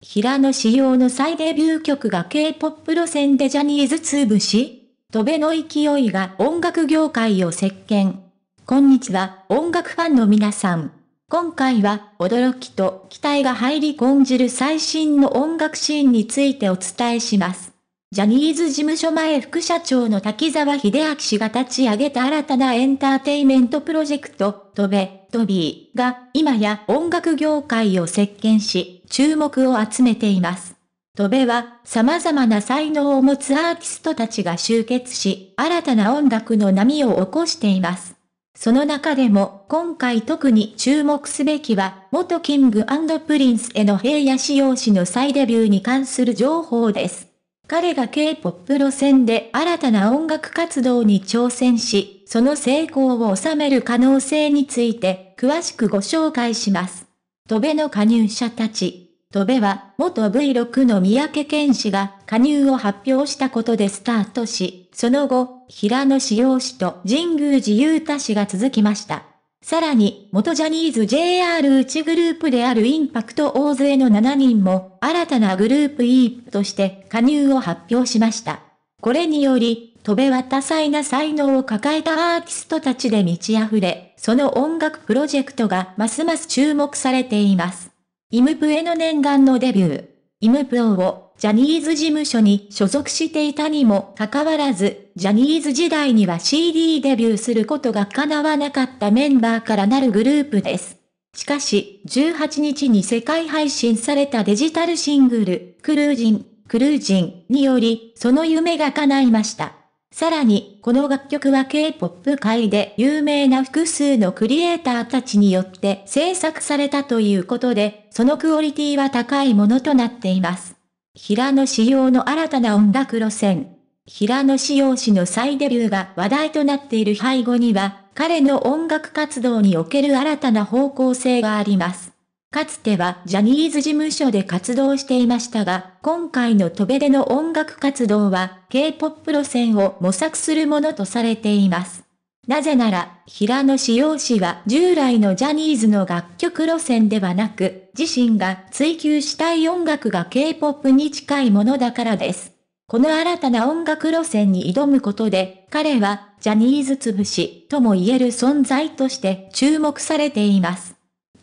平野紫耀の再デビュー曲が K-POP 路線でジャニーズ潰し飛べの勢いが音楽業界を席巻。こんにちは、音楽ファンの皆さん。今回は、驚きと期待が入り込んじる最新の音楽シーンについてお伝えします。ジャニーズ事務所前副社長の滝沢秀明氏が立ち上げた新たなエンターテイメントプロジェクト、飛べトビーが今や音楽業界を席巻し、注目を集めています。トベは様々な才能を持つアーティストたちが集結し、新たな音楽の波を起こしています。その中でも、今回特に注目すべきは、元キングプリンスへの平野仕耀氏の再デビューに関する情報です。彼が K-POP 路線で新たな音楽活動に挑戦し、その成功を収める可能性について、詳しくご紹介します。戸部の加入者たち。戸部は、元 V6 の三宅健氏が加入を発表したことでスタートし、その後、平野志陽氏と神宮寺雄太氏が続きました。さらに、元ジャニーズ JR 内グループであるインパクト大勢の7人も、新たなグループ E として加入を発表しました。これにより、飛べは多彩な才能を抱えたアーティストたちで満ち溢れ、その音楽プロジェクトがますます注目されています。イムプへの念願のデビュー。イムプオをジャニーズ事務所に所属していたにもかかわらず、ジャニーズ時代には CD デビューすることが叶わなかったメンバーからなるグループです。しかし、18日に世界配信されたデジタルシングル、クルージンクルージンにより、その夢が叶いました。さらに、この楽曲は K-POP 界で有名な複数のクリエイターたちによって制作されたということで、そのクオリティは高いものとなっています。平野仕様の新たな音楽路線。平野仕様氏の再デビューが話題となっている背後には、彼の音楽活動における新たな方向性があります。かつてはジャニーズ事務所で活動していましたが、今回の飛べでの音楽活動は K-POP 路線を模索するものとされています。なぜなら、平野志陽氏は従来のジャニーズの楽曲路線ではなく、自身が追求したい音楽が K-POP に近いものだからです。この新たな音楽路線に挑むことで、彼はジャニーズ潰しとも言える存在として注目されています。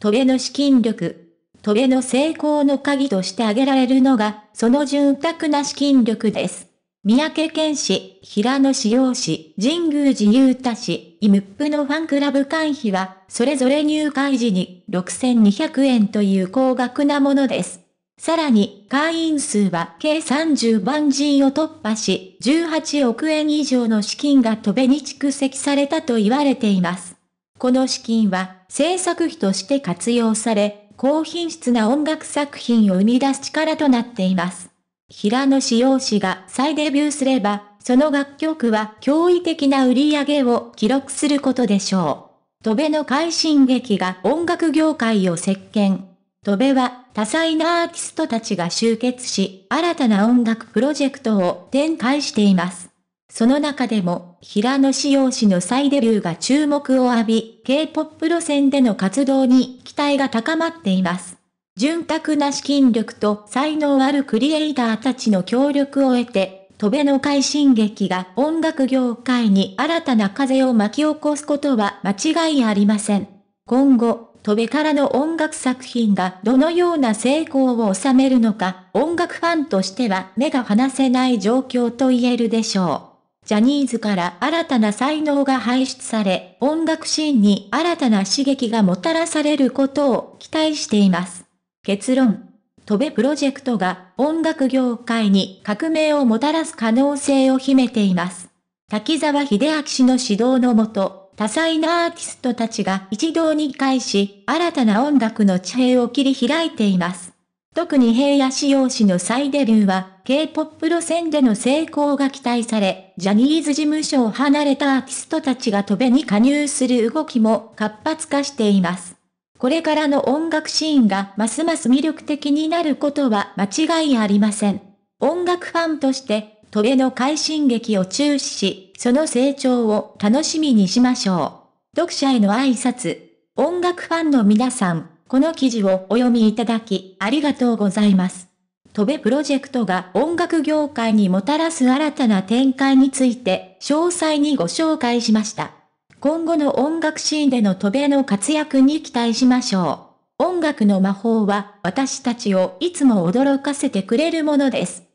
トベの資金力。トベの成功の鍵として挙げられるのが、その潤沢な資金力です。三宅健氏、平野志陽氏、神宮寺雄太氏、イムップのファンクラブ会費は、それぞれ入会時に6200円という高額なものです。さらに、会員数は計30万人を突破し、18億円以上の資金が飛べに蓄積されたと言われています。この資金は制作費として活用され、高品質な音楽作品を生み出す力となっています。平野志陽氏が再デビューすれば、その楽曲は驚異的な売り上げを記録することでしょう。戸辺の快進撃が音楽業界を席巻。戸辺は多彩なアーティストたちが集結し、新たな音楽プロジェクトを展開しています。その中でも、平野紫耀氏の再デビューが注目を浴び、K-POP 路線での活動に期待が高まっています。潤沢な資金力と才能あるクリエイターたちの協力を得て、戸辺の快進撃が音楽業界に新たな風を巻き起こすことは間違いありません。今後、戸辺からの音楽作品がどのような成功を収めるのか、音楽ファンとしては目が離せない状況と言えるでしょう。ジャニーズから新たな才能が輩出され、音楽シーンに新たな刺激がもたらされることを期待しています。結論。飛べプロジェクトが音楽業界に革命をもたらす可能性を秘めています。滝沢秀明氏の指導のもと、多彩なアーティストたちが一堂に会し、新たな音楽の地平を切り開いています。特に平野志陽氏の再デビューは、K-POP 路線での成功が期待され、ジャニーズ事務所を離れたアーティストたちが飛べに加入する動きも活発化しています。これからの音楽シーンがますます魅力的になることは間違いありません。音楽ファンとして、トべの快進撃を注視し、その成長を楽しみにしましょう。読者への挨拶。音楽ファンの皆さん。この記事をお読みいただき、ありがとうございます。飛べプロジェクトが音楽業界にもたらす新たな展開について、詳細にご紹介しました。今後の音楽シーンでの飛べの活躍に期待しましょう。音楽の魔法は私たちをいつも驚かせてくれるものです。